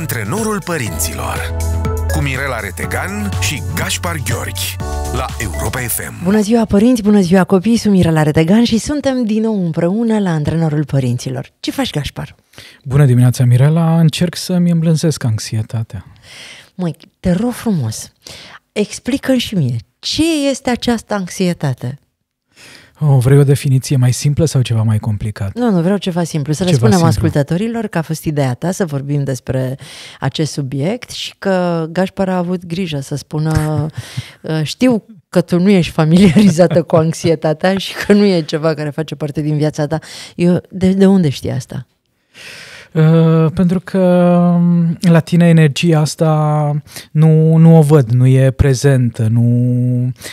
Antrenorul părinților cu Mirela Retegan și Gaspar Gheorghi la Europa FM. Bună ziua părinți, bună ziua copii, sunt Mirela Retegan și suntem din nou împreună la Antrenorul Părinților. Ce faci, Gaspar? Bună dimineața, Mirela, încerc să-mi îmblânzesc anxietatea. Măi, te rog frumos, explică și mie, ce este această anxietate? O oh, vrei o definiție mai simplă sau ceva mai complicat? Nu, nu, vreau ceva simplu. Să ceva le spunem simplu. ascultătorilor că a fost ideea ta să vorbim despre acest subiect și că Gașpar a avut grijă să spună uh, știu că tu nu ești familiarizată cu anxietatea și că nu e ceva care face parte din viața ta. Eu, de, de unde știi asta? Uh, pentru că um, la tine energia asta nu, nu o văd, nu e prezentă, nu,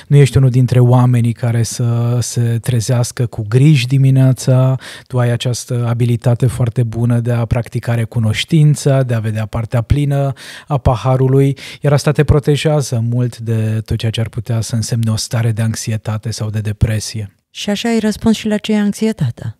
nu ești unul dintre oamenii care să se trezească cu griji dimineața, tu ai această abilitate foarte bună de a practica recunoștința, de a vedea partea plină a paharului, iar asta te protejează mult de tot ceea ce ar putea să însemne o stare de anxietate sau de depresie. Și așa ai răspuns și la ce e anxietatea.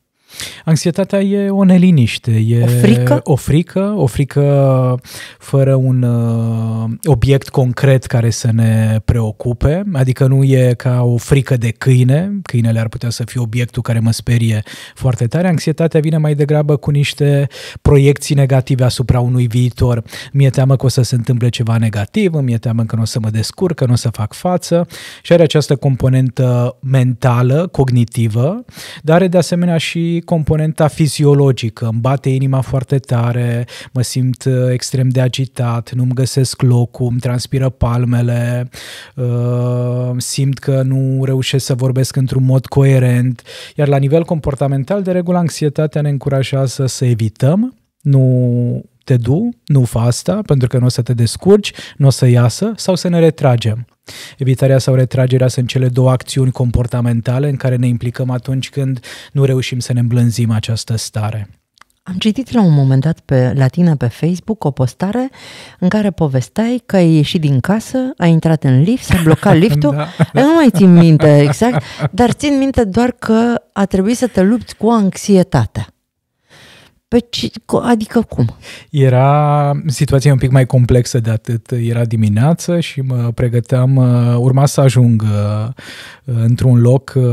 Anxietatea e o neliniște, e o frică, o frică, o frică fără un uh, obiect concret care să ne preocupe, adică nu e ca o frică de câine, câinele ar putea să fie obiectul care mă sperie foarte tare, anxietatea vine mai degrabă cu niște proiecții negative asupra unui viitor. Mi-e teamă că o să se întâmple ceva negativ, mi-e teamă că nu o să mă descurc, că nu o să fac față și are această componentă mentală, cognitivă, dar are de asemenea și componenta fiziologică. Îmi bate inima foarte tare, mă simt uh, extrem de agitat, nu-mi găsesc locul, îmi transpiră palmele, uh, simt că nu reușesc să vorbesc într-un mod coerent. Iar la nivel comportamental, de regulă, anxietatea ne încurajează să evităm, nu te du, nu fa asta, pentru că nu o să te descurci, nu o să iasă, sau să ne retragem. Evitarea sau retragerea sunt cele două acțiuni comportamentale în care ne implicăm atunci când nu reușim să ne îmblânzim această stare. Am citit la un moment dat pe, la tine pe Facebook o postare în care povesteai că ai ieșit din casă, ai intrat în lift, s-a blocat liftul. da, da. Nu mai țin minte exact, dar țin minte doar că a trebuit să te lupți cu anxietatea. Pe păi ce, adică cum? Era situația un pic mai complexă de atât. Era dimineață și mă pregăteam, urma să ajung uh, într-un loc uh,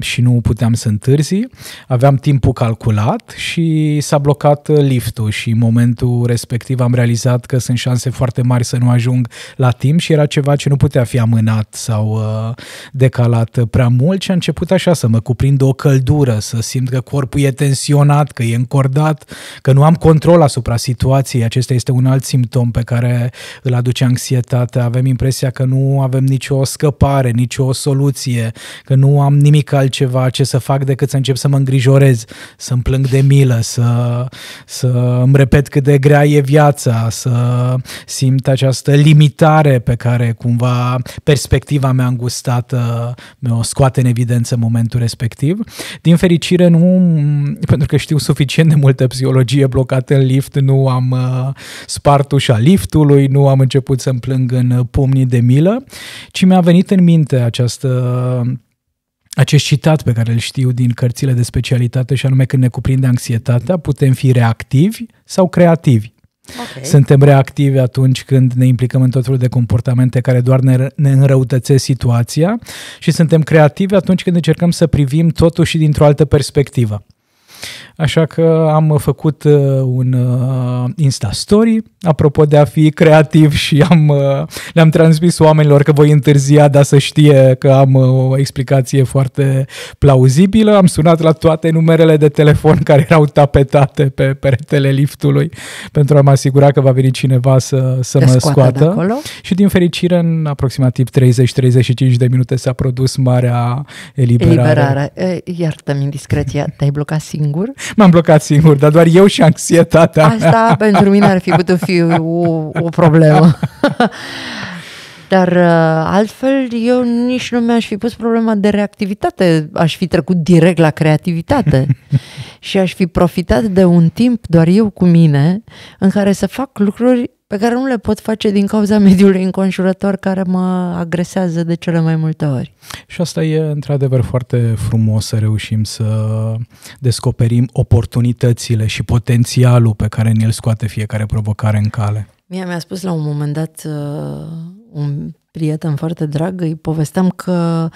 și nu puteam să întârzi. Aveam timpul calculat și s-a blocat uh, liftul și în momentul respectiv am realizat că sunt șanse foarte mari să nu ajung la timp și era ceva ce nu putea fi amânat sau decalat prea mult și a început așa să mă cuprind o căldură, să simt că corpul e tensionat, că e încordat ciudat, că nu am control asupra situației. Acesta este un alt simptom pe care îl aduce anxietate Avem impresia că nu avem nicio scăpare, nicio soluție, că nu am nimic altceva ce să fac decât să încep să mă îngrijorez, să-mi plâng de milă, să, să îmi repet cât de grea e viața, să simt această limitare pe care cumva perspectiva mea îngustată mi-o scoate în evidență în momentul respectiv. Din fericire, nu, pentru că știu suficient de mult multă psihologie blocată în lift, nu am uh, spart ușa liftului, nu am început să-mi plâng în uh, pumnii de milă, ci mi-a venit în minte această acest citat pe care îl știu din cărțile de specialitate și anume când ne cuprinde anxietatea, putem fi reactivi sau creativi. Okay. Suntem reactivi atunci când ne implicăm în tot felul de comportamente care doar ne, ne înrăutățesc situația și suntem creativi atunci când încercăm să privim totul și dintr-o altă perspectivă. Așa că am făcut uh, un uh, Insta Story, apropo de a fi creativ și am, uh, le-am transmis oamenilor că voi întârzia, dar să știe că am o explicație foarte plauzibilă. Am sunat la toate numerele de telefon care erau tapetate pe peretele liftului pentru a mă asigura că va veni cineva să, să mă scoată. scoată. Și din fericire, în aproximativ 30-35 de minute s-a produs marea eliberare. Eliberare. Iartă-mi indiscreția, te-ai blocat singur singur. M-am blocat singur, dar doar eu și anxietatea Asta mea. Da, pentru mine ar fi putut fi o, o problemă. Dar uh, altfel eu nici nu mi-aș fi pus problema de reactivitate, aș fi trecut direct la creativitate și aș fi profitat de un timp doar eu cu mine în care să fac lucruri pe care nu le pot face din cauza mediului înconjurător care mă agresează de cele mai multe ori. Și asta e într-adevăr foarte frumos să reușim să descoperim oportunitățile și potențialul pe care ni-l scoate fiecare provocare în cale. Mie mi-a spus la un moment dat uh, un prieten foarte drag, îi povesteam că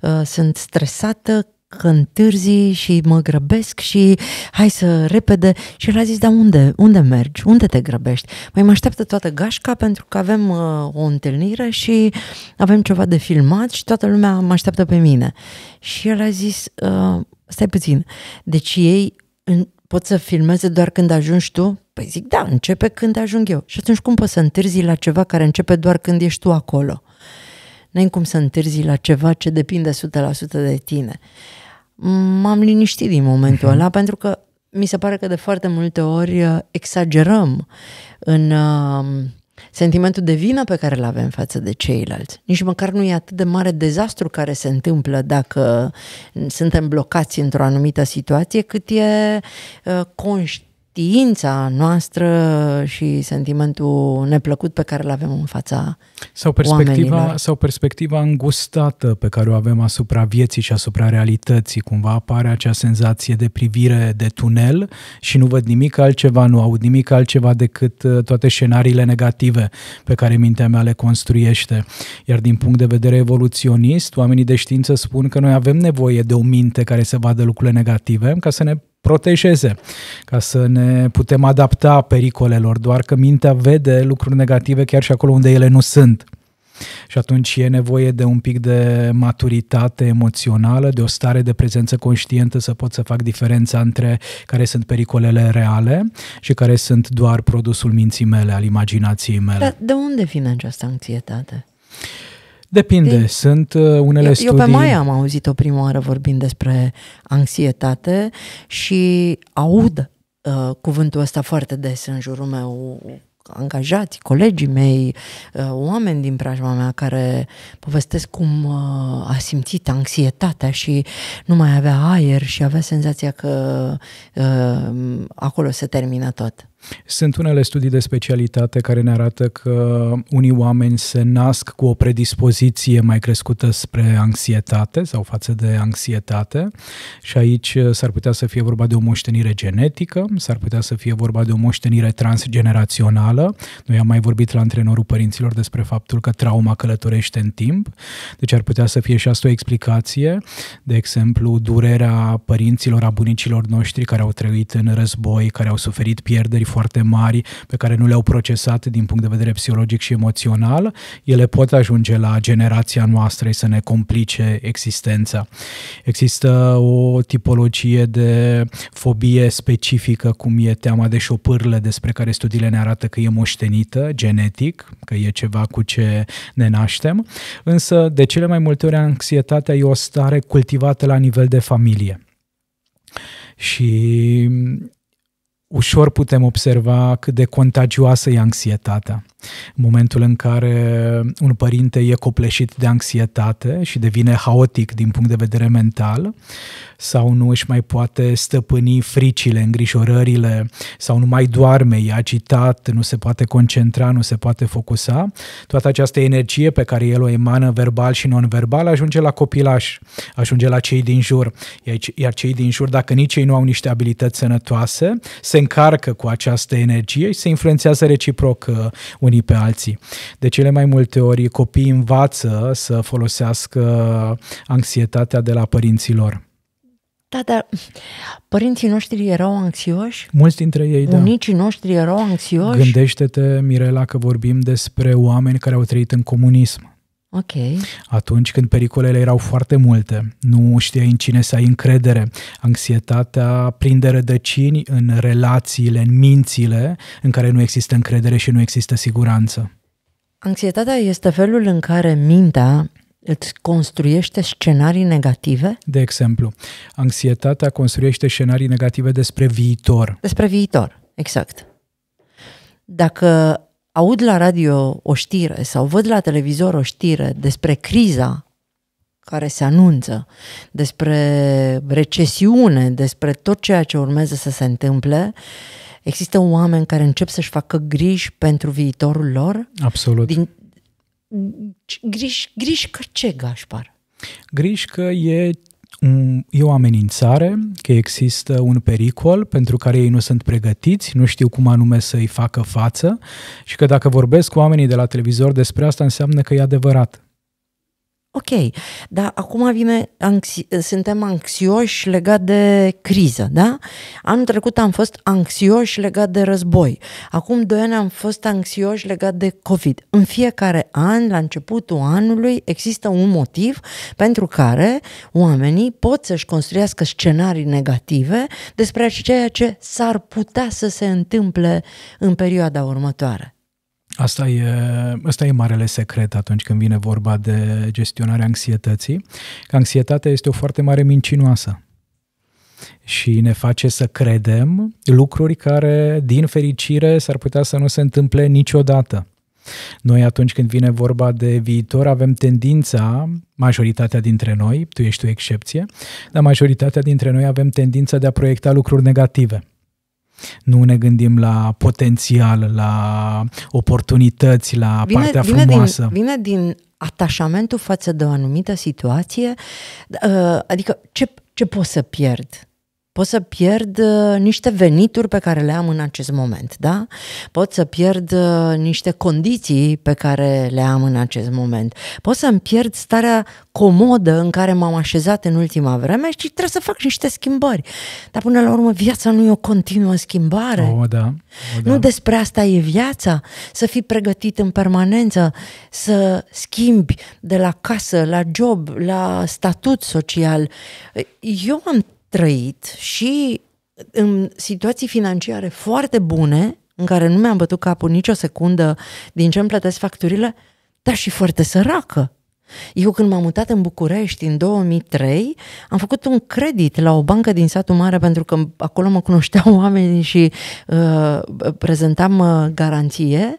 uh, sunt stresată întârzi și mă grăbesc și hai să repede. Și el a zis, dar unde? Unde mergi? Unde te grăbești? Mai păi mă așteaptă toată gașca pentru că avem uh, o întâlnire și avem ceva de filmat și toată lumea mă așteaptă pe mine. Și el a zis, uh, stai puțin, deci ei în, pot să filmeze doar când ajungi tu? Păi zic, da, începe când ajung eu. Și atunci cum poți să întârzi la ceva care începe doar când ești tu acolo? N-ai cum să întârzi la ceva ce depinde 100% de tine m-am liniștit din momentul mhm. ăla pentru că mi se pare că de foarte multe ori uh, exagerăm în uh, sentimentul de vină pe care îl avem față de ceilalți. Nici măcar nu e atât de mare dezastru care se întâmplă dacă suntem blocați într-o anumită situație, cât e uh, conștient știința noastră și sentimentul neplăcut pe care îl avem în fața sau perspectiva, oamenilor. Sau perspectiva îngustată pe care o avem asupra vieții și asupra realității. Cumva apare acea senzație de privire de tunel și nu văd nimic altceva, nu aud nimic altceva decât uh, toate scenariile negative pe care mintea mea le construiește. Iar din punct de vedere evoluționist, oamenii de știință spun că noi avem nevoie de o minte care să vadă lucrurile negative ca să ne protejeze, ca să ne putem adapta pericolelor, doar că mintea vede lucruri negative chiar și acolo unde ele nu sunt. Și atunci e nevoie de un pic de maturitate emoțională, de o stare de prezență conștientă să pot să fac diferența între care sunt pericolele reale și care sunt doar produsul minții mele, al imaginației mele. Dar de unde vine această anxietate? Uh, Depinde. De... Deci, Sunt uh, unele eu, studii... Eu pe mai am auzit-o prima oară vorbind despre anxietate și aud uh, cuvântul ăsta foarte des în jurul meu angajați, colegii mei, uh, oameni din preajma mea care povestesc cum uh, a simțit anxietatea și nu mai avea aer și avea senzația că acolo se termină tot. Sunt unele studii de specialitate care ne arată că unii oameni se nasc cu o predispoziție mai crescută spre anxietate sau față de anxietate și aici uh, s-ar putea să fie vorba de o moștenire genetică, s-ar putea să fie vorba de o moștenire transgenerațională. Noi am mai vorbit la antrenorul părinților despre faptul că trauma călătorește în timp, deci ar putea să fie și asta o explicație, de exemplu, durerea părinților, a bunicilor noștri care au trăit în război, care au suferit pierderi foarte mari pe care nu le-au procesat din punct de vedere psihologic și emoțional, ele pot ajunge la generația noastră să ne complice existența. Există o tipologie de fobie specifică, cum e teama de șopârle, despre care studiile ne arată că e moștenită genetic, că e ceva cu ce ne naștem, însă de cele mai multe ori anxietatea e o stare cultivată la nivel de familie. Și ușor putem observa cât de contagioasă e anxietatea. În momentul în care un părinte e copleșit de anxietate și devine haotic din punct de vedere mental, sau nu își mai poate stăpâni fricile, îngrijorările sau nu mai doarme, e agitat, nu se poate concentra, nu se poate focusa, toată această energie pe care el o emană verbal și non-verbal ajunge la copilaș, ajunge la cei din jur. Iar cei din jur, dacă nici ei nu au niște abilități sănătoase, se încarcă cu această energie și se influențează reciproc uh, unii pe alții. De cele mai multe ori copiii învață să folosească anxietatea de la părinților. Da, dar părinții noștri erau anxioși? Mulți dintre ei, da. Unicii noștri erau anxioși? Gândește-te, Mirela, că vorbim despre oameni care au trăit în comunism. Ok. Atunci când pericolele erau foarte multe, nu știai în cine să ai încredere, anxietatea prinde rădăcini în relațiile, în mințile în care nu există încredere și nu există siguranță. Anxietatea este felul în care mintea îți construiește scenarii negative? De exemplu, anxietatea construiește scenarii negative despre viitor. Despre viitor, exact. Dacă aud la radio o știre sau văd la televizor o știre despre criza care se anunță, despre recesiune, despre tot ceea ce urmează să se întâmple, există oameni care încep să-și facă griji pentru viitorul lor? Absolut. Din, Griș, că ce, Gașpar? că e e o amenințare, că există un pericol pentru care ei nu sunt pregătiți, nu știu cum anume să-i facă față și că dacă vorbesc cu oamenii de la televizor despre asta, înseamnă că e adevărat. Ok, dar acum vine anxi- suntem anxioși legat de criză, da? Anul trecut am fost anxioși legat de război. Acum doi ani am fost anxioși legat de COVID. În fiecare an, la începutul anului, există un motiv pentru care oamenii pot să-și construiască scenarii negative despre ceea ce s-ar putea să se întâmple în perioada următoare. Asta e, asta e marele secret atunci când vine vorba de gestionarea anxietății, că anxietatea este o foarte mare mincinoasă și ne face să credem lucruri care, din fericire, s-ar putea să nu se întâmple niciodată. Noi atunci când vine vorba de viitor avem tendința, majoritatea dintre noi, tu ești o excepție, dar majoritatea dintre noi avem tendința de a proiecta lucruri negative – nu ne gândim la potențial, la oportunități, la vine, partea vine frumoasă. Din, vine din atașamentul față de o anumită situație, ă, adică ce, ce pot să pierd? pot să pierd uh, niște venituri pe care le am în acest moment, da? Pot să pierd uh, niște condiții pe care le am în acest moment. Pot să-mi pierd starea comodă în care m-am așezat în ultima vreme și trebuie să fac niște schimbări. Dar până la urmă viața nu e o continuă schimbare. O, da. O, da. Nu despre asta e viața, să fii pregătit în permanență, să schimbi de la casă, la job, la statut social. Eu am trăit și în situații financiare foarte bune, în care nu mi-am bătut capul nicio secundă din ce îmi plătesc facturile, dar și foarte săracă. Eu când m-am mutat în București în 2003, am făcut un credit la o bancă din satul mare pentru că acolo mă cunoșteau oamenii și uh, prezentam uh, garanție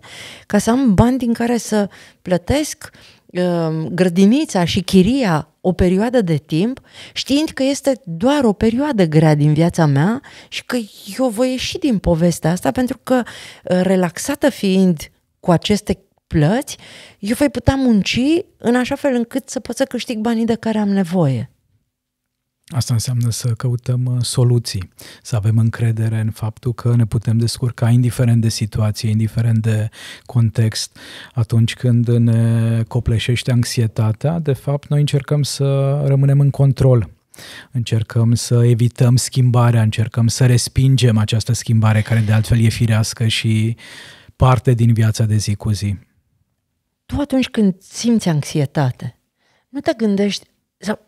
ca să am bani din care să plătesc uh, grădinița și chiria o perioadă de timp, știind că este doar o perioadă grea din viața mea și că eu voi ieși din povestea asta pentru că uh, relaxată fiind cu aceste plăți, eu voi putea munci în așa fel încât să pot să câștig banii de care am nevoie. Asta înseamnă să căutăm uh, soluții, să avem încredere în faptul că ne putem descurca indiferent de situație, indiferent de context. Atunci când ne copleșește anxietatea, de fapt noi încercăm să rămânem în control Încercăm să evităm schimbarea, încercăm să respingem această schimbare care de altfel e firească și parte din viața de zi cu zi. Tu atunci când simți anxietate, nu te gândești, sau,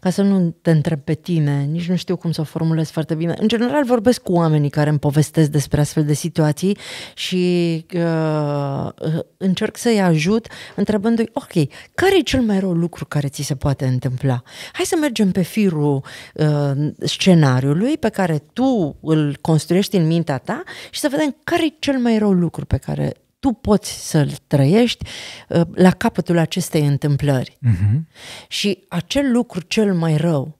ca să nu te întreb pe tine, nici nu știu cum să o formulez foarte bine. În general vorbesc cu oamenii care îmi povestesc despre astfel de situații și uh, încerc să-i ajut întrebându-i, ok, care e cel mai rău lucru care ți se poate întâmpla? Hai să mergem pe firul uh, scenariului pe care tu îl construiești în mintea ta și să vedem care e cel mai rău lucru pe care tu poți să-l trăiești uh, la capătul acestei întâmplări. Uh-huh. Și acel lucru cel mai rău,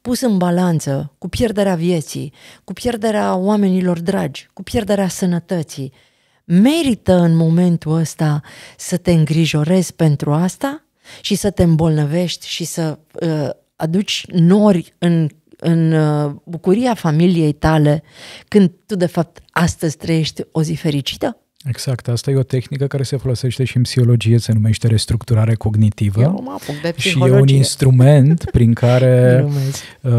pus în balanță cu pierderea vieții, cu pierderea oamenilor dragi, cu pierderea sănătății, merită în momentul ăsta să te îngrijorezi pentru asta și să te îmbolnăvești și să uh, aduci nori în, în uh, bucuria familiei tale când tu de fapt astăzi trăiești o zi fericită? Exact, asta e o tehnică care se folosește și în psihologie, se numește restructurare cognitivă. Eu mă apuc de Și e un instrument prin care uh,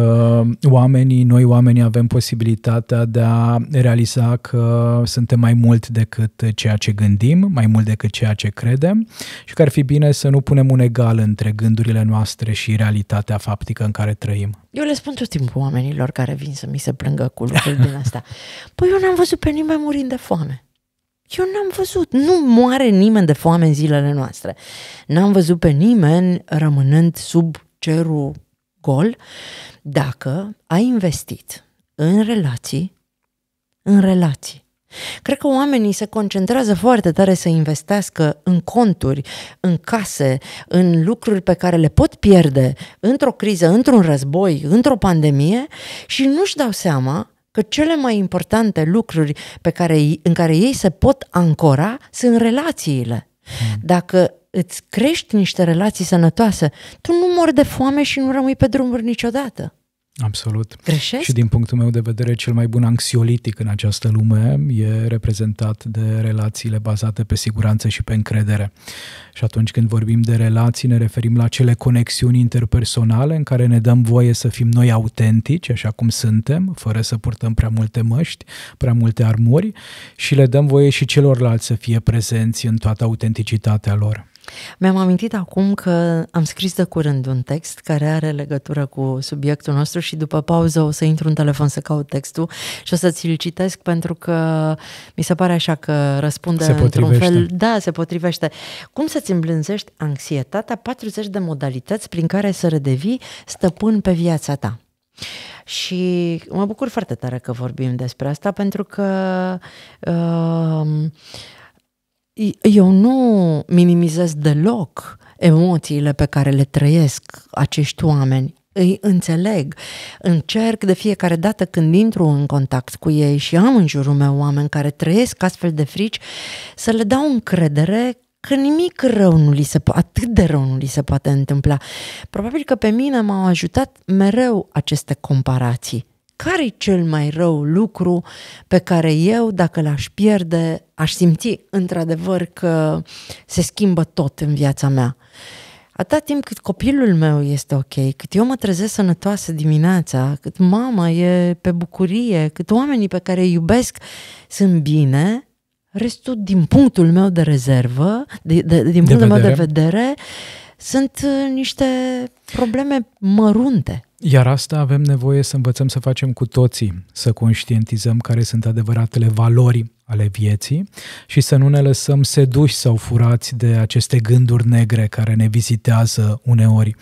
oamenii, noi oamenii avem posibilitatea de a realiza că suntem mai mult decât ceea ce gândim, mai mult decât ceea ce credem și că ar fi bine să nu punem un egal între gândurile noastre și realitatea faptică în care trăim. Eu le spun tot timpul oamenilor care vin să mi se plângă cu lucruri din asta. Păi eu n-am văzut pe nimeni murind de foame eu n-am văzut, nu moare nimeni de foame în zilele noastre. N-am văzut pe nimeni rămânând sub cerul gol dacă ai investit în relații, în relații. Cred că oamenii se concentrează foarte tare să investească în conturi, în case, în lucruri pe care le pot pierde într-o criză, într-un război, într-o pandemie și nu-și dau seama că cele mai importante lucruri pe care, în care ei se pot ancora sunt relațiile. Hmm. Dacă îți crești niște relații sănătoase, tu nu mori de foame și nu rămâi pe drumuri niciodată. Absolut. Greșesc? Și din punctul meu de vedere, cel mai bun anxiolitic în această lume e reprezentat de relațiile bazate pe siguranță și pe încredere. Și atunci când vorbim de relații, ne referim la cele conexiuni interpersonale în care ne dăm voie să fim noi autentici, așa cum suntem, fără să purtăm prea multe măști, prea multe armuri și le dăm voie și celorlalți să fie prezenți în toată autenticitatea lor. Mi-am amintit acum că am scris de curând un text care are legătură cu subiectul nostru și după pauză o să intru în telefon să caut textul și o să ți-l citesc pentru că mi se pare așa că răspunde într-un fel. Da, se potrivește. Cum să-ți îmblânzești anxietatea? 40 de modalități prin care să redevii stăpân pe viața ta. Și mă bucur foarte tare că vorbim despre asta pentru că uh, eu nu minimizez deloc emoțiile pe care le trăiesc acești oameni. Îi înțeleg, încerc de fiecare dată când intru în contact cu ei și am în jurul meu oameni care trăiesc astfel de frici, să le dau încredere că nimic rău nu li se poate, atât de rău nu li se poate întâmpla. Probabil că pe mine m-au ajutat mereu aceste comparații care e cel mai rău lucru pe care eu, dacă l-aș pierde, aș simți într-adevăr că se schimbă tot în viața mea. Atâta timp cât copilul meu este ok, cât eu mă trezesc sănătoasă dimineața, cât mama e pe bucurie, cât oamenii pe care îi iubesc sunt bine, restul din punctul meu de rezervă, de, de, din punctul de meu de vedere, sunt uh, niște probleme mărunte. Iar asta avem nevoie să învățăm să facem cu toții, să conștientizăm care sunt adevăratele valori ale vieții și să nu ne lăsăm seduși sau furați de aceste gânduri negre care ne vizitează uneori.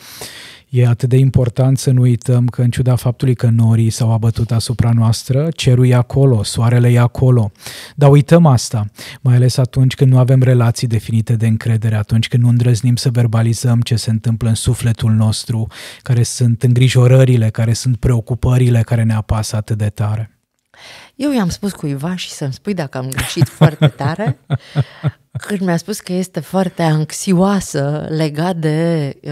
E atât de important să nu uităm că în ciuda faptului că norii s-au abătut asupra noastră, cerul e acolo, soarele e acolo. Dar uităm asta, mai ales atunci când nu avem relații definite de încredere, atunci când nu îndrăznim să verbalizăm ce se întâmplă în sufletul nostru, care sunt îngrijorările, care sunt preocupările care ne apasă atât de tare. Eu i-am spus cuiva și să-mi spui dacă am greșit foarte tare. Când mi-a spus că este foarte anxioasă legat de uh,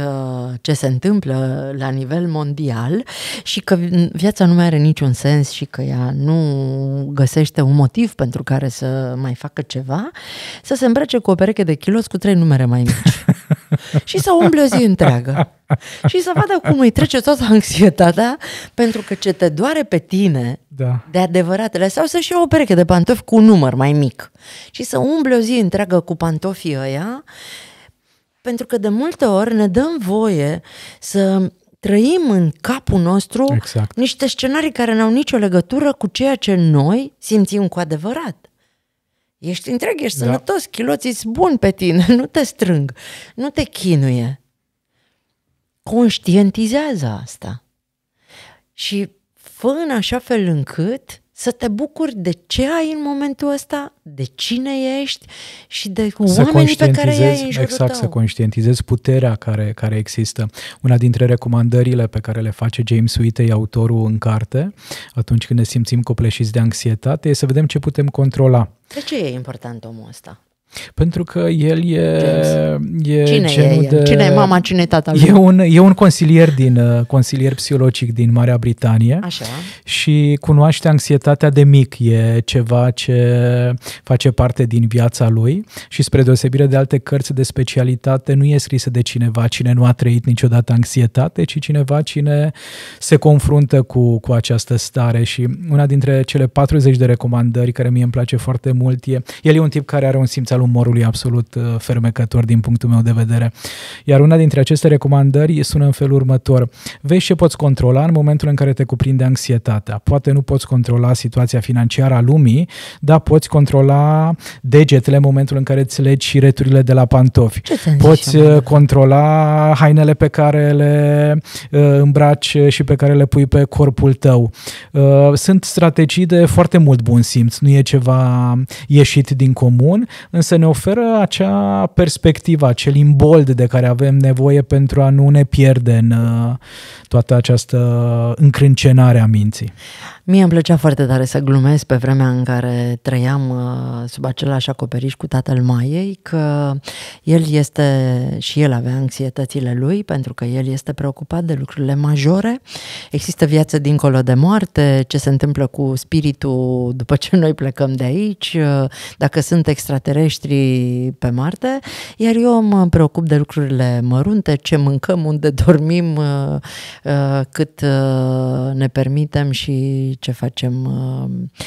ce se întâmplă la nivel mondial și că viața nu mai are niciun sens și că ea nu găsește un motiv pentru care să mai facă ceva, să se îmbrace cu o pereche de kilos cu trei numere mai mici. și să umble o zi întreagă. Și să vadă cum îi trece toată anxietatea, pentru că ce te doare pe tine da. de adevăratele sau să-și ia o pereche de pantofi cu un număr mai mic și să umble o zi întreagă cu pantofii ăia pentru că de multe ori ne dăm voie să trăim în capul nostru exact. niște scenarii care n-au nicio legătură cu ceea ce noi simțim cu adevărat. Ești întreg, ești da. sănătos, chiloții sunt buni pe tine, nu te strâng, nu te chinuie. Conștientizează asta. Și fă în așa fel încât să te bucuri de ce ai în momentul ăsta, de cine ești și de să oamenii pe care i-ai în jurul Exact, tău. să conștientizezi puterea care, care există. Una dintre recomandările pe care le face James Whitey, autorul în carte, atunci când ne simțim copleșiți de anxietate, e să vedem ce putem controla. De ce e important omul ăsta? Pentru că el e... e cine genul e el? De, Cine e mama, cine e tata E un, e un consilier, din, uh, consilier psihologic din Marea Britanie Așa. și cunoaște anxietatea de mic. E ceva ce face parte din viața lui și spre deosebire de alte cărți de specialitate nu e scrisă de cineva cine nu a trăit niciodată anxietate, ci cineva cine se confruntă cu, cu această stare și una dintre cele 40 de recomandări care mie îmi place foarte mult e, el e un tip care are un simț al al umorului absolut uh, fermecător din punctul meu de vedere. Iar una dintre aceste recomandări sună în felul următor. Vezi ce poți controla în momentul în care te cuprinde anxietatea. Poate nu poți controla situația financiară a lumii, dar poți controla degetele în momentul în care îți legi returile de la pantofi. Poți uh, controla hainele pe care le uh, îmbraci și pe care le pui pe corpul tău. Sunt strategii de foarte mult bun simț, nu e ceva ieșit din comun, însă să ne oferă acea perspectivă, acel imbold de care avem nevoie pentru a nu ne pierde în uh, toată această încrâncenare a minții. Mie îmi plăcea foarte tare să glumesc pe vremea în care trăiam uh, sub același acoperiș cu tatăl Maiei, că el este și el avea anxietățile lui, pentru că el este preocupat de lucrurile majore. Există viață dincolo de moarte, ce se întâmplă cu spiritul după ce noi plecăm de aici, uh, dacă sunt extraterestri pe Marte, iar eu mă preocup de lucrurile mărunte, ce mâncăm, unde dormim, uh, uh cât uh, ne permitem și ce facem. Uh,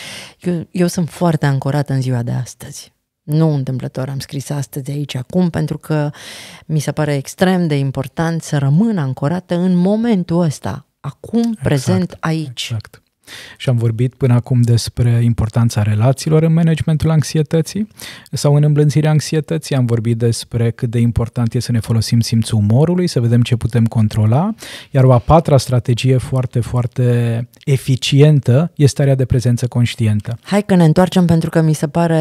eu, eu sunt foarte ancorată în ziua de astăzi. Nu întâmplător am scris astăzi aici acum pentru că mi se pare extrem de important să rămân ancorată în momentul ăsta, acum, exact, prezent, aici. Exact și am vorbit până acum despre importanța relațiilor în managementul anxietății sau în îmblânzirea anxietății, am vorbit despre cât de important e să ne folosim simțul umorului, să vedem ce putem controla, iar o a patra strategie foarte, foarte eficientă este starea de prezență conștientă. Hai că ne întoarcem pentru că mi se pare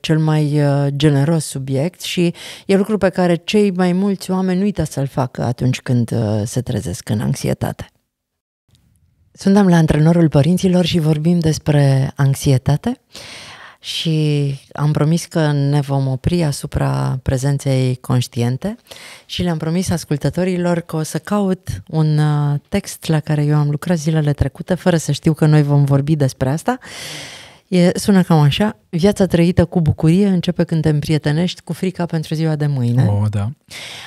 cel mai uh, generos subiect și e lucru pe care cei mai mulți oameni uită să-l facă atunci când uh, se trezesc în anxietate. Suntem la antrenorul părinților și vorbim despre anxietate și am promis că ne vom opri asupra prezenței conștiente și le-am promis ascultătorilor că o să caut un uh, text la care eu am lucrat zilele trecute, fără să știu că noi vom vorbi despre asta. E, sună cam așa, viața trăită cu bucurie începe când te împrietenești cu frica pentru ziua de mâine. Oh, da.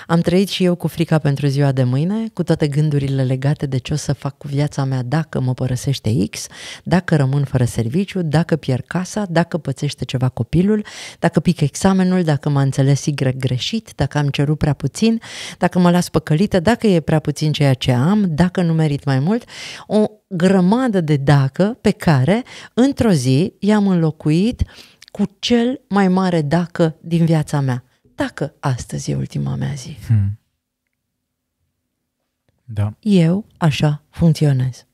Am trăit și eu cu frica pentru ziua de mâine, cu toate gândurile legate de ce o să fac cu viața mea dacă mă părăsește X, dacă rămân fără serviciu, dacă pierd casa, dacă pățește ceva copilul, dacă pic examenul, dacă m-a înțeles Y greșit, dacă am cerut prea puțin, dacă mă las păcălită, dacă e prea puțin ceea ce am, dacă nu merit mai mult. O, grămadă de dacă pe care într-o zi i-am înlocuit cu cel mai mare dacă din viața mea. Dacă astăzi e ultima mea zi. Hmm. Da. Eu așa funcționez.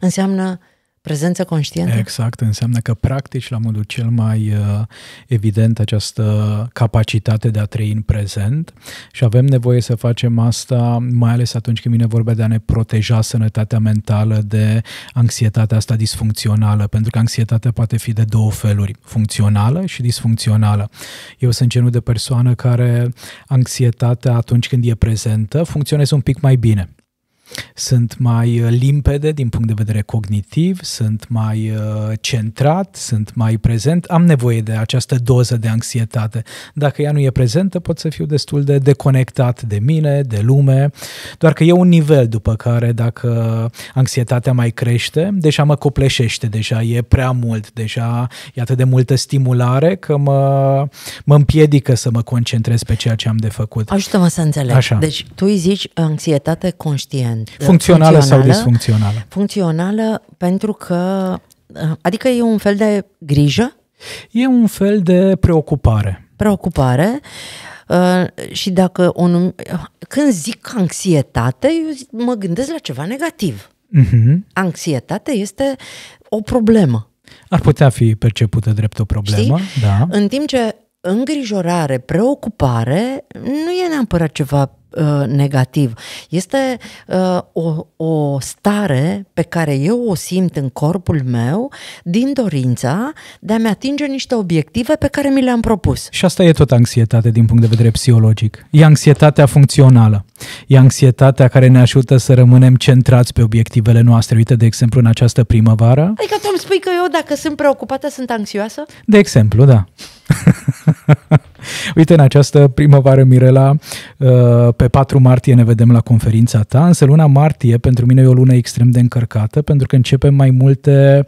Înseamnă Prezență conștientă? Exact, înseamnă că practici la modul cel mai uh, evident această capacitate de a trăi în prezent și avem nevoie să facem asta mai ales atunci când vine vorba de a ne proteja sănătatea mentală de anxietatea asta disfuncțională, pentru că anxietatea poate fi de două feluri, funcțională și disfuncțională. Eu sunt genul de persoană care anxietatea atunci când e prezentă funcționează un pic mai bine sunt mai uh, limpede din punct de vedere cognitiv, sunt mai uh, centrat, sunt mai prezent. Am nevoie de această doză de anxietate. Dacă ea nu e prezentă, pot să fiu destul de deconectat de mine, de lume. Doar că e un nivel după care dacă anxietatea mai crește, deja mă copleșește, deja e prea mult, deja e atât de multă stimulare că mă, mă împiedică să mă concentrez pe ceea ce am de făcut. Ajută-mă să înțeleg. Așa. Deci tu îi zici anxietate conștient funcțională, funcțională sau disfuncțională? Funcțională pentru că, uh, adică e un fel de grijă? E un fel de preocupare. Preocupare. Uh, și dacă un. când zic anxietate, eu zic, mă gândesc la ceva negativ. Uh-huh. Anxietate este o problemă. Ar putea fi percepută drept o problemă, Știi? da. În timp ce îngrijorare, preocupare nu e neapărat ceva Uh, negativ. Este uh, o, o stare pe care eu o simt în corpul meu din dorința de a-mi atinge niște obiective pe care mi le-am propus. Și asta e tot anxietate din punct de vedere psihologic. E anxietatea funcțională. E anxietatea care ne ajută să rămânem centrați pe obiectivele noastre. Uite, de exemplu, în această primăvară. Adică tu îmi spui că eu, dacă sunt preocupată, sunt anxioasă? De exemplu, da. Uite, în această primăvară, Mirela, uh, pe 4 martie ne vedem la conferința ta, însă luna martie pentru mine e o lună extrem de încărcată, pentru că începem mai multe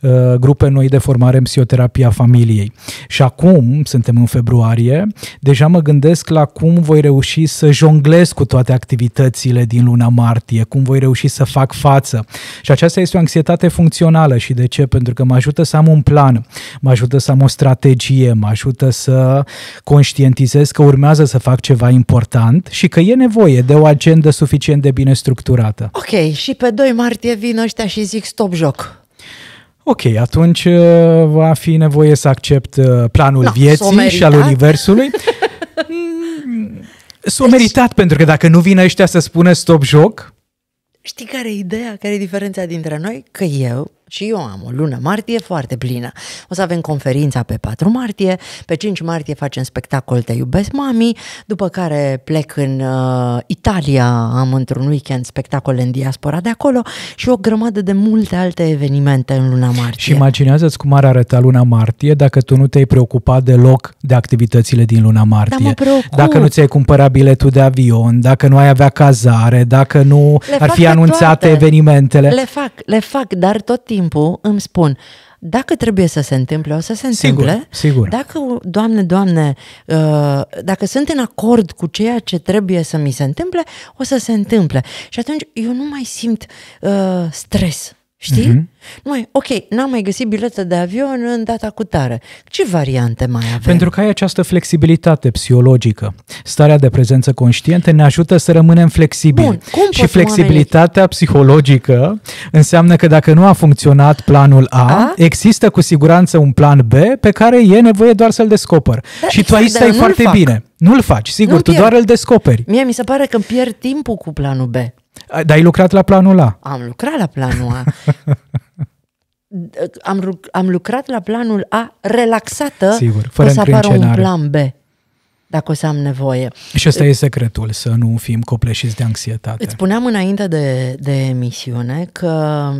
uh, grupe noi de formare în psihoterapia familiei. Și acum, suntem în februarie, deja mă gândesc la cum voi reuși să jonglez cu toate activitățile din luna martie, cum voi reuși să fac față. Și aceasta este o anxietate funcțională și de ce? Pentru că mă ajută să am un plan, mă ajută să am o strategie, mă ajută să conștientizez că urmează să fac ceva important și că e nevoie de o agendă suficient de bine structurată. Ok, și pe 2 martie vin ăștia și zic stop joc. Ok, atunci uh, va fi nevoie să accept uh, planul no, da, vieții și al universului. Mm, s-o deci... meritat, pentru că dacă nu vine ăștia să spună stop joc... Știi care e ideea, care e diferența dintre noi? Că eu și eu am o lună martie foarte plină. O să avem conferința pe 4 martie, pe 5 martie facem spectacol Te iubesc mami, după care plec în uh, Italia, am într-un weekend spectacol în diaspora de acolo și o grămadă de multe alte evenimente în luna martie. Și imaginează-ți cum ar arăta luna martie dacă tu nu te-ai preocupat deloc de activitățile din luna da, martie. Dar mă Dacă nu ți-ai cumpărat biletul de avion, dacă nu ai avea cazare, dacă nu le ar fi anunțate toate. evenimentele. Le fac, le fac, dar tot timpul timpul îmi spun, dacă trebuie să se întâmple, o să se întâmple. Sigur, sigur. Dacă, Doamne, Doamne, uh, dacă sunt în acord cu ceea ce trebuie să mi se întâmple, o să se întâmple. Și atunci eu nu mai simt uh, stres Știi? Mm-hmm. Mai, ok, n-am mai găsit biletă de avion în data cu tare. Ce variante mai avem? Pentru că ai această flexibilitate psihologică. Starea de prezență conștientă ne ajută să rămânem flexibili. Bun, cum și flexibilitatea oamenii... psihologică înseamnă că dacă nu a funcționat planul A, a, există cu siguranță un plan B pe care e nevoie doar să-l descoper. Da, și tu aici stai foarte fac. bine. Nu-l faci, sigur, nu tu doar îl descoperi. Mie mi se pare că pierd timpul cu planul B. Dar ai lucrat la planul A. Am lucrat la planul A. am, am lucrat la planul A relaxată Sigur, fără să apară un plan B dacă o să am nevoie. Și ăsta e secretul, să nu fim copleșiți de anxietate. Îți spuneam înainte de, de emisiune că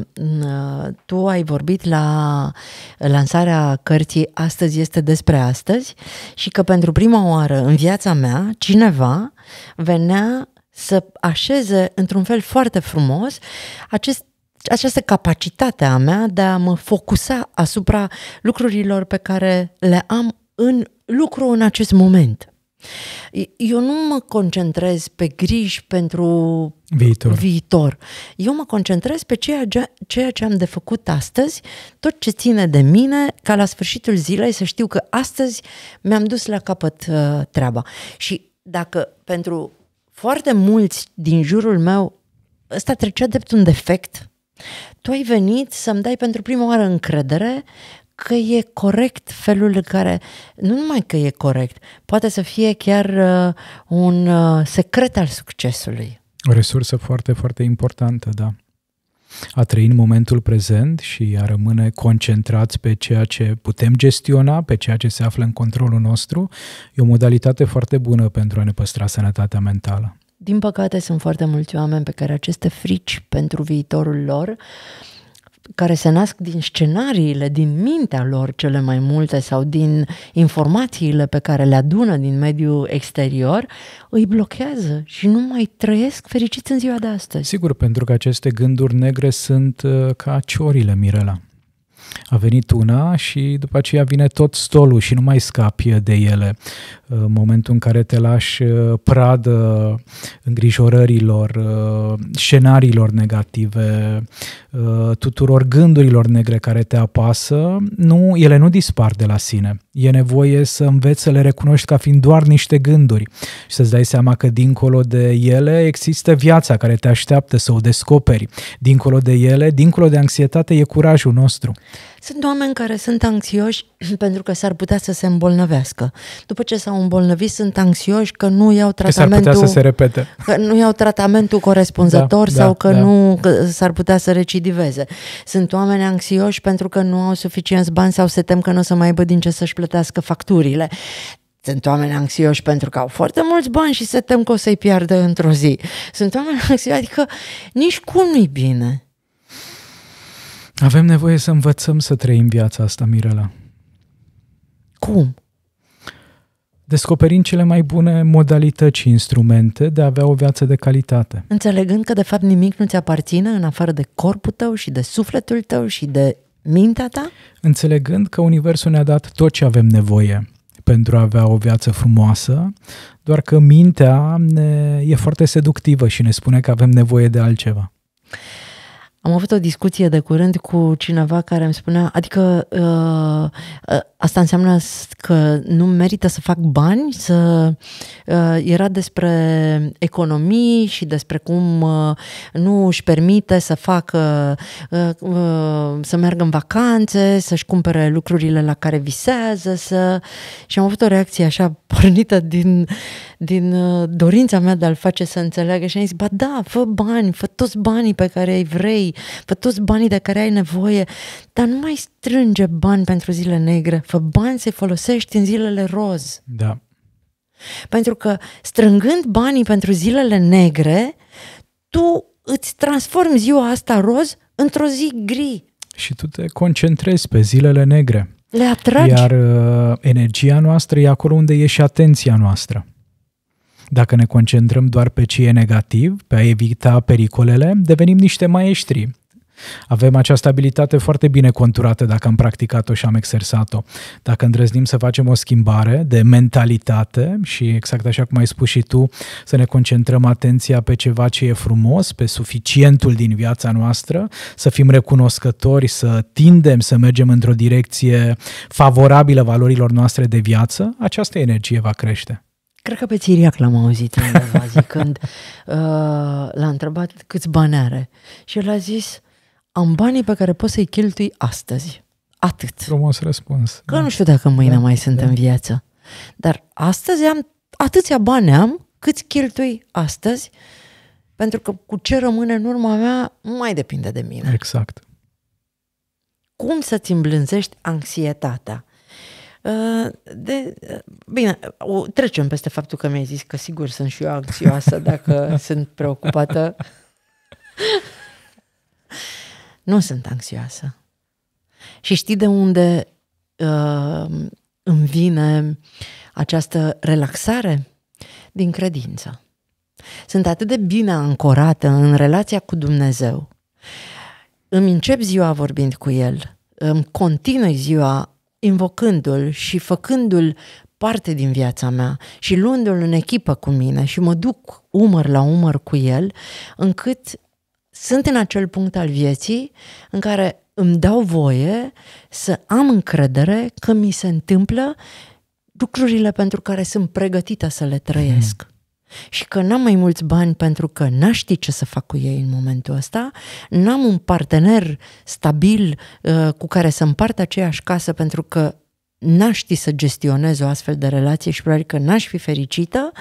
tu ai vorbit la lansarea cărții Astăzi este despre astăzi și că pentru prima oară în viața mea cineva venea să așeze într-un fel foarte frumos acest această capacitate a mea de a mă focusa asupra lucrurilor pe care le am în lucru în acest moment. Eu nu mă concentrez pe griji pentru viitor. viitor. Eu mă concentrez pe ceea ce, ceea ce am de făcut astăzi, tot ce ține de mine, ca la sfârșitul zilei să știu că astăzi mi-am dus la capăt uh, treaba. Și dacă pentru foarte mulți din jurul meu, ăsta trecea drept un defect. Tu ai venit să-mi dai pentru prima oară încredere că e corect felul în care, nu numai că e corect, poate să fie chiar uh, un uh, secret al succesului. O resursă foarte, foarte importantă, da a trăi în momentul prezent și a rămâne concentrați pe ceea ce putem gestiona, pe ceea ce se află în controlul nostru, e o modalitate foarte bună pentru a ne păstra sănătatea mentală. Din păcate, sunt foarte mulți oameni pe care aceste frici pentru viitorul lor uh, care se nasc din scenariile, din mintea lor cele mai multe sau din informațiile pe care le adună din mediul exterior, îi blochează și nu mai trăiesc fericiți în ziua de astăzi. Sigur, pentru că aceste gânduri negre sunt uh, ca ciorile, Mirela a venit una și după aceea vine tot stolul și nu mai scapi de ele. În momentul în care te lași uh, pradă îngrijorărilor, uh, scenariilor negative, uh, tuturor gândurilor negre care te apasă, nu, ele nu dispar de la sine. E nevoie să înveți să le recunoști ca fiind doar niște gânduri și să-ți dai seama că dincolo de ele există viața care te așteaptă să o descoperi. Dincolo de ele, dincolo de anxietate, e curajul nostru. Sunt oameni care sunt anxioși pentru că s-ar putea să se îmbolnăvească. După ce s-au îmbolnăvit, sunt anxioși că nu iau tratamentul... Că s-ar putea să se repete. Că nu iau tratamentul corespunzător da, sau da, că da. nu că s-ar putea să recidiveze. Sunt oameni anxioși pentru că nu au suficienți bani sau se tem că nu o să mai aibă din ce să-și plătească facturile. Sunt oameni anxioși pentru că au foarte mulți bani și se tem că o să-i piardă într-o zi. Sunt oameni anxioși, adică nici cum nu-i bine. Avem nevoie să învățăm să trăim viața asta, Mirela. Cum? Descoperind cele mai bune modalități și instrumente de a avea o viață de calitate. Înțelegând că de fapt nimic nu ți aparține în afară de corpul tău și de sufletul tău și de mintea ta? Înțelegând că Universul ne-a dat tot ce avem nevoie pentru a avea o viață frumoasă, doar că mintea ne, e foarte seductivă și ne spune că avem nevoie de altceva. Am avut o discuție de curând cu cineva care îmi spunea, adică uh, uh, asta înseamnă că nu merită să fac bani, să uh, era despre economii și despre cum uh, nu își permite să facă uh, uh, să meargă în vacanțe, să-și cumpere lucrurile la care visează, să și am avut o reacție așa pornită din uh, din uh, dorința mea de a-l face să înțeleagă și am zis, ba da, fă bani, fă toți banii pe care îi vrei, fă toți banii de care ai nevoie, dar nu mai strânge bani pentru zile negre, fă bani să-i folosești în zilele roz. Da. Pentru că strângând banii pentru zilele negre, tu îți transformi ziua asta roz într-o zi gri. Și tu te concentrezi pe zilele negre. Le atragi. Iar uh, energia noastră e acolo unde e și atenția noastră. Dacă ne concentrăm doar pe ce e negativ, pe a evita pericolele, devenim niște maestri. Avem această abilitate foarte bine conturată dacă am practicat-o și am exersat-o. Dacă îndrăznim să facem o schimbare de mentalitate și exact așa cum ai spus și tu, să ne concentrăm atenția pe ceva ce e frumos, pe suficientul din viața noastră, să fim recunoscători, să tindem să mergem într-o direcție favorabilă valorilor noastre de viață, această energie va crește. Cred că pe Țiriac l-am auzit undeva zicând, uh, l-a întrebat câți bani are și el a zis, am banii pe care poți să-i cheltui astăzi. Atât. Frumos răspuns. Că da. nu știu dacă mâine da, mai sunt da. în viață. Dar astăzi am atâția bani am cât cheltui astăzi, pentru că cu ce rămâne în urma mea mai depinde de mine. Exact. Cum să-ți îmblânzești anxietatea? Ă, de, ă, bine, o, trecem peste faptul că mi-ai zis că sigur sunt și eu anxioasă dacă sunt preocupată. nu sunt anxioasă. Și știi de unde uh, îmi vine această relaxare? Din credință. Sunt atât de bine ancorată în relația cu Dumnezeu. Îmi încep ziua vorbind cu El, îmi continui ziua invocându-l și făcându-l parte din viața mea și luându-l în echipă cu mine și mă duc umăr la umăr cu el, încât sunt în acel punct al vieții în care îmi dau voie să am încredere că mi se întâmplă lucrurile pentru care sunt pregătită să le mhm. trăiesc și că n-am mai mulți bani pentru că n-aș ști ce să fac cu ei în momentul ăsta, n-am un partener stabil uh, cu care să împart aceeași casă pentru că n-aș ști să gestionez o astfel de relație și probabil că n-aș fi fericită,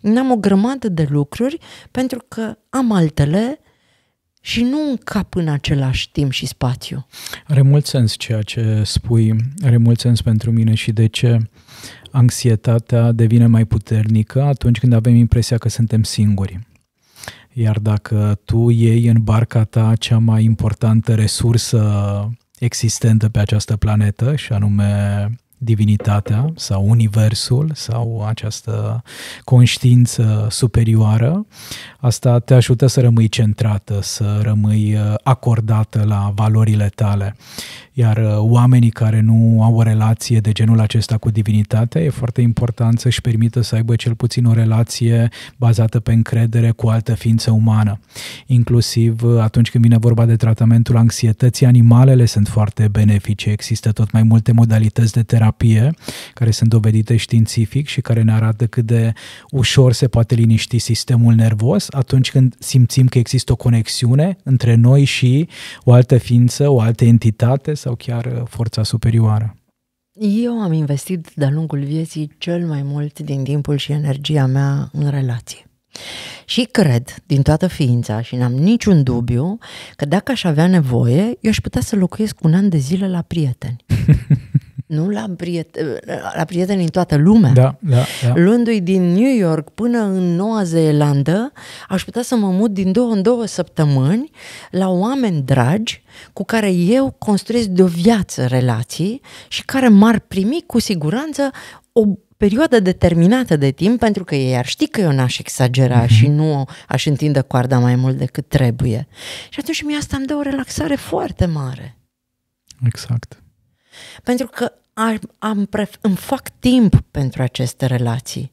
n-am o grămadă de lucruri pentru că am altele și nu un cap în același timp și spațiu. Are mult sens ceea ce spui, are mult sens pentru mine și de ce uh, anxietatea devine mai puternică atunci când avem impresia că suntem singuri. Iar dacă tu iei în barca ta cea mai importantă resursă existentă pe această planetă, și anume divinitatea sau universul sau această conștiință superioară. Asta te ajută să rămâi centrată, să rămâi uh, acordată la valorile tale. Iar uh, oamenii care nu au o relație de genul acesta cu divinitatea, e foarte important să-și permită să aibă cel puțin o relație bazată pe încredere cu altă ființă umană. Inclusiv uh, atunci când vine vorba de tratamentul anxietății, animalele sunt foarte benefice. Există tot mai multe modalități de terapie terapie, care sunt dovedite științific și care ne arată cât de ușor se poate liniști sistemul nervos atunci când simțim că există o conexiune între noi și o altă ființă, o altă entitate sau chiar uh, forța superioară. Eu am investit de-a lungul vieții cel mai mult din timpul și energia mea în relație. Și cred, din toată ființa, și n-am niciun dubiu, că dacă aș avea nevoie, eu aș putea să locuiesc un an de zile la prieteni. nu la, prieten, la prieteni în toată lumea. Da, da, da. Luându-i din New York până în Noua Zeelandă, aș putea să mă mut din două în două săptămâni la oameni dragi cu care eu construiesc de o viață relații și care m-ar primi cu siguranță o perioadă determinată de timp pentru că ei ar ști că eu n-aș exagera mm-hmm. și nu aș întinde coarda mai mult decât trebuie. Și atunci mi asta îmi dă o relaxare foarte mare. Exact. Pentru că am, am pref- îmi fac timp pentru aceste relații.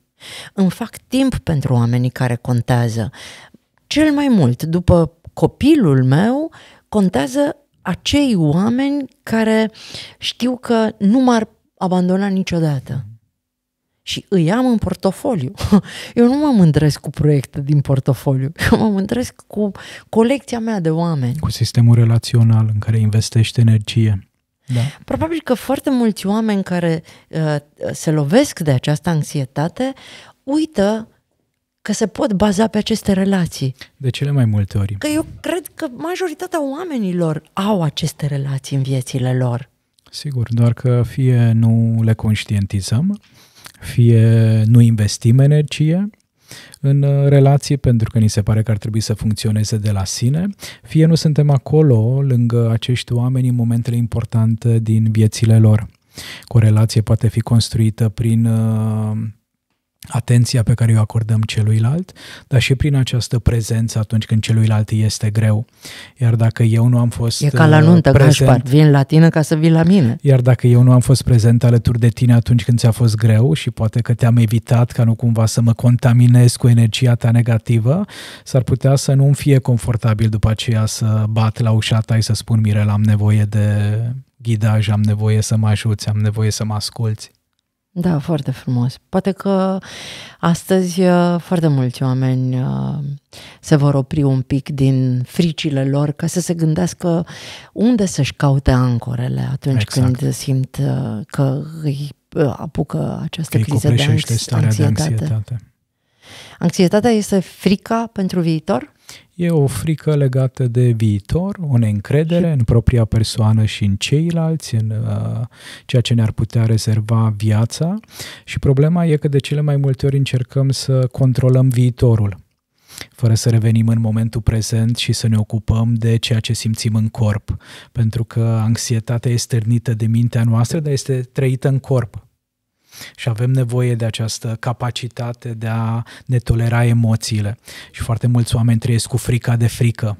Îmi fac timp pentru oamenii care contează. Cel mai mult, după copilul meu, contează acei oameni care știu că nu m-ar abandona niciodată. Și îi am în portofoliu. Eu nu mă mândresc cu proiecte din portofoliu. Eu mă mândresc cu colecția mea de oameni. Cu sistemul relațional în care investești energie. Da. Probabil că foarte mulți oameni care uh, se lovesc de această anxietate uită că se pot baza pe aceste relații. De cele mai multe ori. Că eu cred că majoritatea oamenilor au aceste relații în viețile lor. Sigur, doar că fie nu le conștientizăm, fie nu investim energie, în uh, relație pentru că ni se pare că ar trebui să funcționeze de la sine, fie nu suntem acolo lângă acești oameni în momentele importante din viețile lor. Corelație poate fi construită prin uh, atenția pe care o acordăm celuilalt, dar și prin această prezență atunci când celuilalt este greu. Iar dacă eu nu am fost E ca la nuntă, uh, prezent, vin la tine ca să vii la mine. Iar dacă eu nu am fost prezent alături de tine atunci când ți-a fost greu și poate că te-am evitat ca nu cumva să mă contaminez cu energia ta negativă, s-ar putea să nu-mi fie confortabil după aceea să bat la ușa ta și să spun, Mirel, am nevoie de ghidaj, am nevoie să mă ajuți, am nevoie să mă asculți. Da, foarte frumos. Poate că astăzi uh, foarte mulți oameni uh, se vor opri un pic din fricile lor ca să se gândească unde să-și caute ancorele atunci exact. când simt uh, că îi apucă această că criză de, anx- starea anxietate. de anxietate. Anxietatea este frica pentru viitor? E o frică legată de viitor, o neîncredere în propria persoană și în ceilalți, în uh, ceea ce ne-ar putea rezerva viața. Și problema e că de cele mai multe ori încercăm să controlăm viitorul fără să revenim în momentul prezent și să ne ocupăm de ceea ce simțim în corp. Pentru că anxietatea este stârnită de mintea noastră, dar este trăită în corp și avem nevoie de această capacitate de a ne tolera emoțiile. Și foarte mulți oameni trăiesc cu frica de frică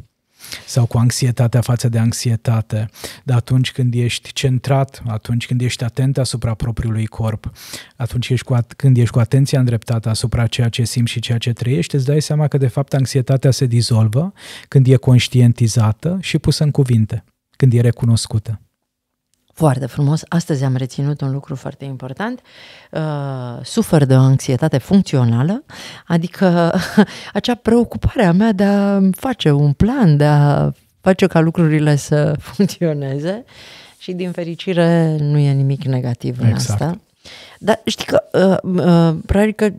sau cu anxietatea față de anxietate. Dar atunci când ești centrat, atunci când ești atent asupra propriului corp, atunci ești cu at- când ești cu atenția îndreptată asupra ceea ce simți și ceea ce trăiești, îți dai seama că de fapt anxietatea se dizolvă când e conștientizată și pusă în cuvinte, când e recunoscută. Foarte frumos. Astăzi am reținut un lucru foarte important. Uh, sufăr sufer de o anxietate funcțională, adică acea preocupare a mea de a face un plan, de a face ca lucrurile să funcționeze și din fericire nu e nimic negativ în exact. asta. Dar știi că, uh, uh, probabil că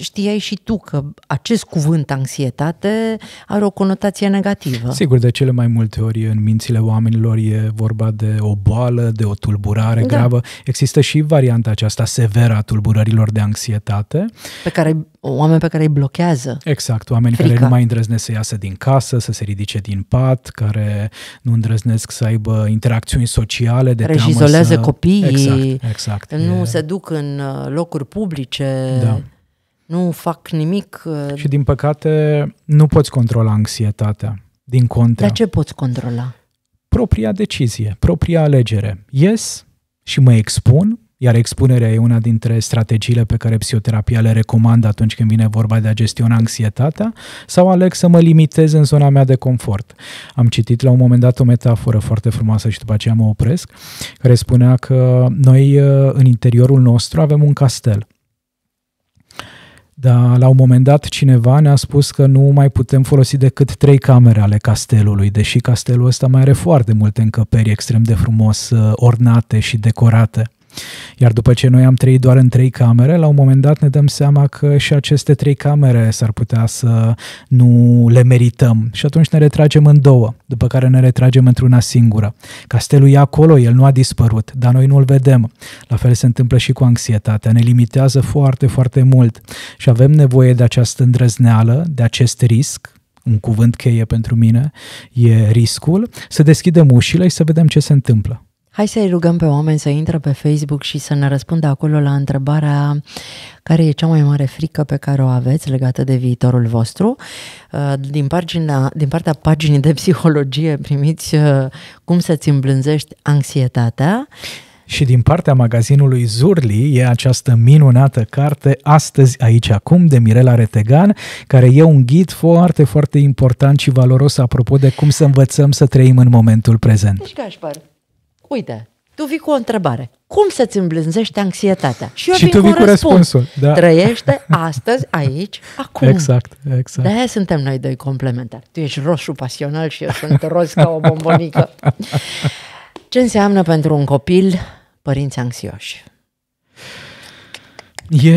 știai și tu că acest cuvânt anxietate are o conotație negativă. Sigur, de cele mai multe ori în mințile oamenilor e vorba de o boală, de o tulburare da. gravă. Există și varianta aceasta severă a tulburărilor de anxietate. Pe care oameni pe care îi blochează. Exact, oameni Frica. care nu mai îndrăznesc să iasă din casă, să se ridice din pat, care nu îndrăznesc să aibă interacțiuni sociale de care își izolează să... copiii. Exact, exact. Nu e... se duc duc în uh, locuri publice, da. nu fac nimic. Uh, și din păcate nu poți controla anxietatea, din contra. Dar ce poți controla? Propria decizie, propria alegere. Ies și mă expun iar expunerea e una dintre strategiile pe care psihoterapia le recomandă atunci când vine vorba de a gestiona anxietatea, sau aleg să mă limitez în zona mea de confort. Am citit la un moment dat o metaforă foarte frumoasă și după aceea mă opresc, care spunea că noi uh, în interiorul nostru avem un castel. Dar la un moment dat cineva ne-a spus că nu mai putem folosi decât trei camere ale castelului, deși castelul ăsta mai are foarte multe încăperi extrem de frumos uh, ornate și decorate. Iar după ce noi am trăit doar în trei camere, la un moment dat ne dăm seama că și aceste trei camere s-ar putea să nu le merităm. Și atunci ne retragem în două, după care ne retragem într-una singură. Castelul e acolo, el nu a dispărut, dar noi nu-l vedem. La fel se întâmplă și cu anxietatea, ne limitează foarte, foarte mult și avem nevoie de această îndrăzneală, de acest risc, un cuvânt cheie pentru mine, e riscul, să deschidem ușile și să vedem ce se întâmplă. Hai să-i rugăm pe oameni să intre pe Facebook și să ne răspundă acolo la întrebarea care e cea mai mare frică pe care o aveți legată de viitorul vostru. Uh, din, pagina, din partea paginii de psihologie primiți uh, cum să-ți îmblânzești anxietatea. Și din partea magazinului Zurli e această minunată carte Astăzi, aici, acum, de Mirela Retegan, care e un ghid foarte, foarte important și valoros apropo de cum să învățăm să trăim în momentul prezent. Deci, Gașpar, uite, tu vii cu o întrebare. Cum să-ți îmblânzești anxietatea? Și eu și vin tu cu, vii cu răspuns. răspunsul. Da. Trăiește astăzi, aici, acum. Exact, exact. De-aia suntem noi doi complementari. Tu ești roșu pasional și eu sunt roz ca o bombonică. Ce înseamnă pentru un copil părinți anxioși? E,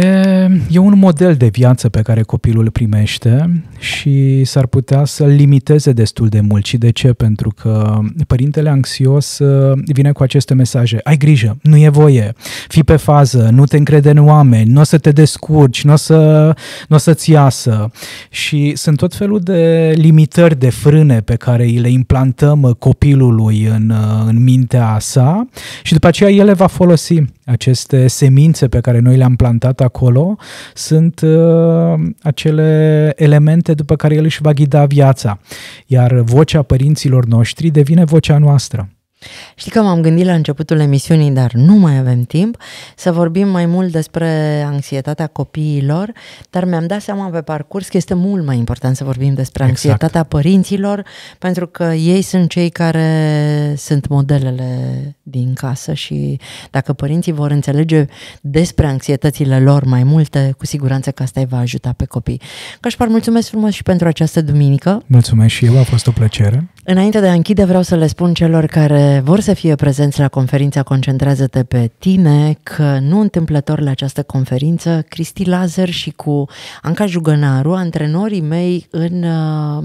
e un model de viață pe care copilul îl primește și s-ar putea să-l limiteze destul de mult. Și de ce? Pentru că părintele anxios uh, vine cu aceste mesaje. Ai grijă, nu e voie, fii pe fază, nu te încrede în oameni, nu o să te descurci, nu o, să, n-o nu o să ți iasă. Și sunt tot felul de limitări, de frâne pe care îi le implantăm copilului în, uh, în mintea sa și după aceea el le va folosi aceste semințe pe care noi le-am plantat acolo sunt uh, acele elemente după care el își va ghida viața, iar vocea părinților noștri devine vocea noastră. Știi că m-am gândit la începutul emisiunii, dar nu mai avem timp, să vorbim mai mult despre anxietatea copiilor, dar mi-am dat seama pe parcurs că este mult mai important să vorbim despre exact. anxietatea părinților, pentru că ei sunt cei care sunt modelele din casă și dacă părinții vor înțelege despre anxietățile lor mai multe, cu siguranță că asta îi va ajuta pe copii. Cașpar, mulțumesc frumos și pentru această duminică. Mulțumesc și eu, a fost o plăcere. Înainte de a închide, vreau să le spun celor care vor să fie prezenți la conferința Concentrează-te pe tine, că nu întâmplător la această conferință, Cristi Lazer și cu Anca Jugănaru, antrenorii mei în uh,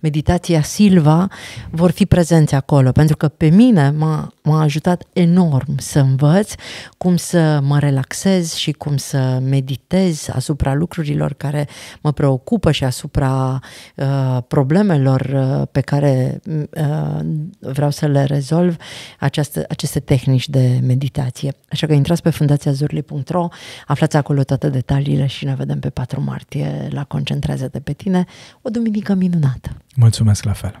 meditația Silva, vor fi prezenți acolo, pentru că pe mine m-a m-a ajutat enorm să învăț cum să mă relaxez și cum să meditez asupra lucrurilor care mă preocupă și asupra uh, problemelor uh, pe care uh, vreau să le rezolv această, aceste tehnici de meditație. Așa că intrați pe fundațiazurli.ro, aflați acolo toate detaliile și ne vedem pe 4 martie la Concentrează-te pe tine, o duminică minunată. Mulțumesc la fel!